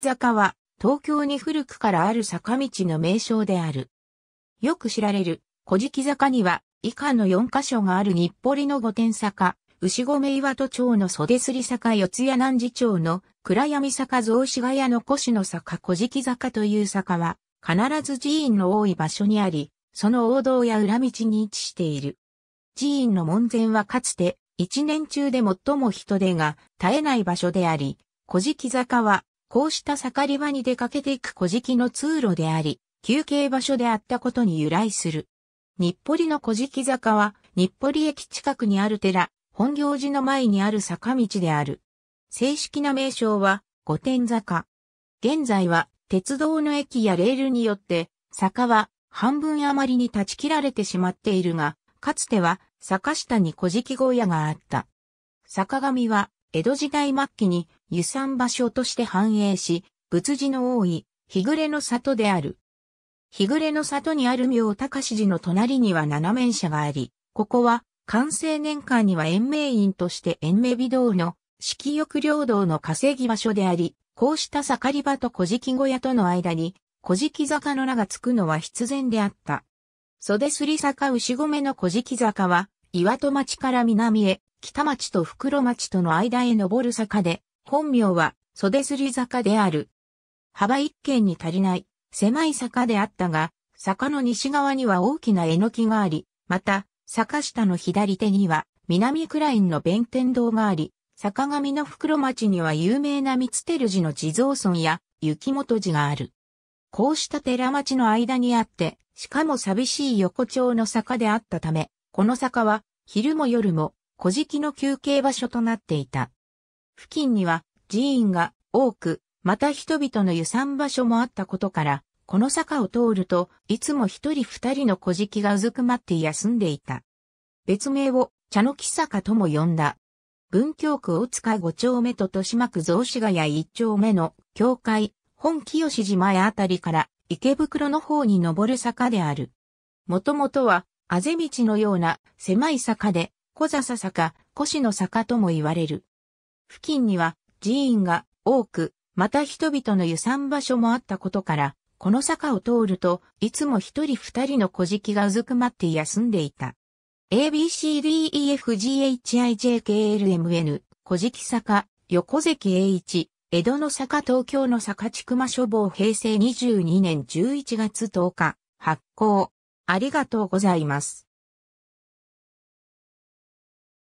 坂は東京に古くからある坂道の名称である。よく知られる古事記坂には以下の4箇所がある日暮里の御殿坂、牛込岩戸町の袖すり坂四谷南寺町の暗闇坂雑司ヶ谷の古越の坂古事記坂という坂は必ず寺院の多い場所にあり、その王道や裏道に位置している。寺院の門前はかつて一年中で最も人手が絶えない場所であり、古事記坂はこうした盛り場に出かけていく小敷の通路であり、休憩場所であったことに由来する。日暮里の小敷坂は、日暮里駅近くにある寺、本行寺の前にある坂道である。正式な名称は、御殿坂。現在は、鉄道の駅やレールによって、坂は半分余りに断ち切られてしまっているが、かつては坂下に小敷小屋があった。坂上は江戸時代末期に遊山場所として繁栄し、仏寺の多い、日暮れの里である。日暮れの里にある明高寺の隣には七面社があり、ここは、完成年間には延命院として延命微動の、色欲領道の稼ぎ場所であり、こうした盛り場と小敷小屋との間に、小敷坂の名がつくのは必然であった。袖すり坂牛込の小敷坂は、岩戸町から南へ、北町と袋町との間へ登る坂で、本名は袖釣り坂である。幅一軒に足りない、狭い坂であったが、坂の西側には大きなえのきがあり、また、坂下の左手には、南クラインの弁天堂があり、坂上の袋町には有名な三つ照寺の地蔵村や、雪本寺がある。こうした寺町の間にあって、しかも寂しい横丁の坂であったため、この坂は昼も夜も古事記の休憩場所となっていた。付近には寺院が多く、また人々の遊散場所もあったことから、この坂を通ると、いつも一人二人の古事記がうずくまって休んでいた。別名を茶の木坂とも呼んだ。文京区大塚五丁目と豊島区雑司ヶ谷一丁目の境界、本清志寺前あたりから池袋の方に登る坂である。もともとはあぜ道のような狭い坂で、小笹坂、腰の坂とも言われる。付近には寺院が多く、また人々の遊山場所もあったことから、この坂を通ると、いつも一人二人の小敷がうずくまって休んでいた。ABCDEFGHIJKLMN、小敷坂、横関栄一、江戸の坂東京の坂地熊書房平成22年11月10日、発行。ありがとうございます。